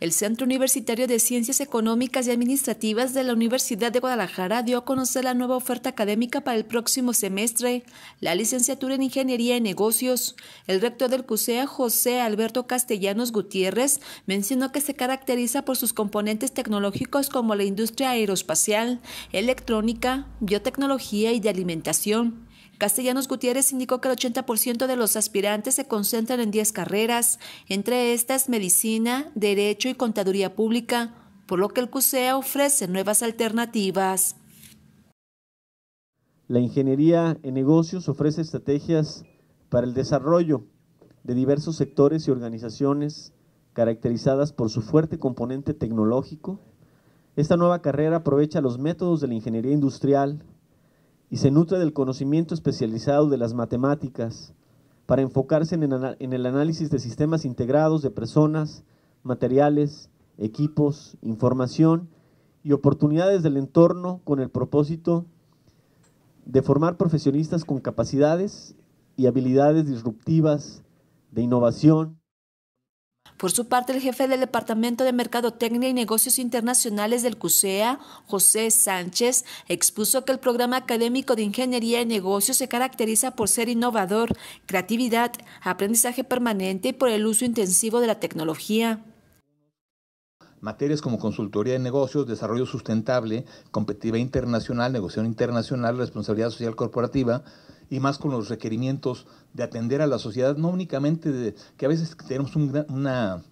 El Centro Universitario de Ciencias Económicas y Administrativas de la Universidad de Guadalajara dio a conocer la nueva oferta académica para el próximo semestre, la licenciatura en Ingeniería y Negocios. El rector del CUSEA, José Alberto Castellanos Gutiérrez, mencionó que se caracteriza por sus componentes tecnológicos como la industria aeroespacial, electrónica, biotecnología y de alimentación. Castellanos Gutiérrez indicó que el 80% de los aspirantes se concentran en 10 carreras, entre estas medicina, derecho y contaduría pública, por lo que el CUSEA ofrece nuevas alternativas. La ingeniería en negocios ofrece estrategias para el desarrollo de diversos sectores y organizaciones caracterizadas por su fuerte componente tecnológico. Esta nueva carrera aprovecha los métodos de la ingeniería industrial y se nutre del conocimiento especializado de las matemáticas para enfocarse en el análisis de sistemas integrados de personas, materiales, equipos, información y oportunidades del entorno con el propósito de formar profesionistas con capacidades y habilidades disruptivas de innovación, por su parte, el jefe del Departamento de Mercadotecnia y Negocios Internacionales del CUSEA, José Sánchez, expuso que el programa académico de Ingeniería y Negocios se caracteriza por ser innovador, creatividad, aprendizaje permanente y por el uso intensivo de la tecnología materias como consultoría de negocios, desarrollo sustentable, competitividad internacional, negociación internacional, responsabilidad social corporativa, y más con los requerimientos de atender a la sociedad, no únicamente de que a veces tenemos una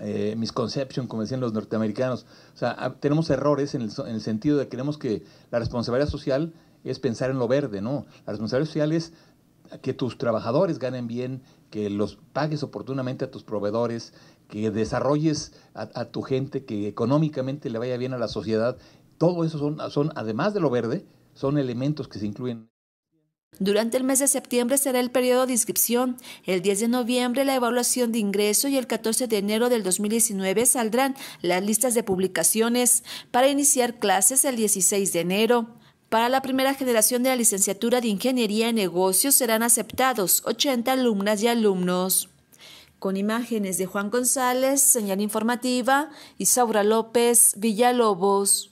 eh, misconcepción como decían los norteamericanos, o sea, tenemos errores en el, en el, sentido de que creemos que la responsabilidad social es pensar en lo verde, ¿no? La responsabilidad social es que tus trabajadores ganen bien, que los pagues oportunamente a tus proveedores, que desarrolles a, tu gente, que económicamente le vaya bien a la sociedad. Todo eso son, son, además de lo verde, son elementos que se incluyen. Durante el mes de septiembre será el periodo de inscripción, el 10 de noviembre la evaluación de ingreso y el 14 de enero del 2019 saldrán las listas de publicaciones para iniciar clases el 16 de enero. Para la primera generación de la licenciatura de Ingeniería en Negocios serán aceptados 80 alumnas y alumnos con imágenes de Juan González, señal informativa, y Isaura López, Villalobos.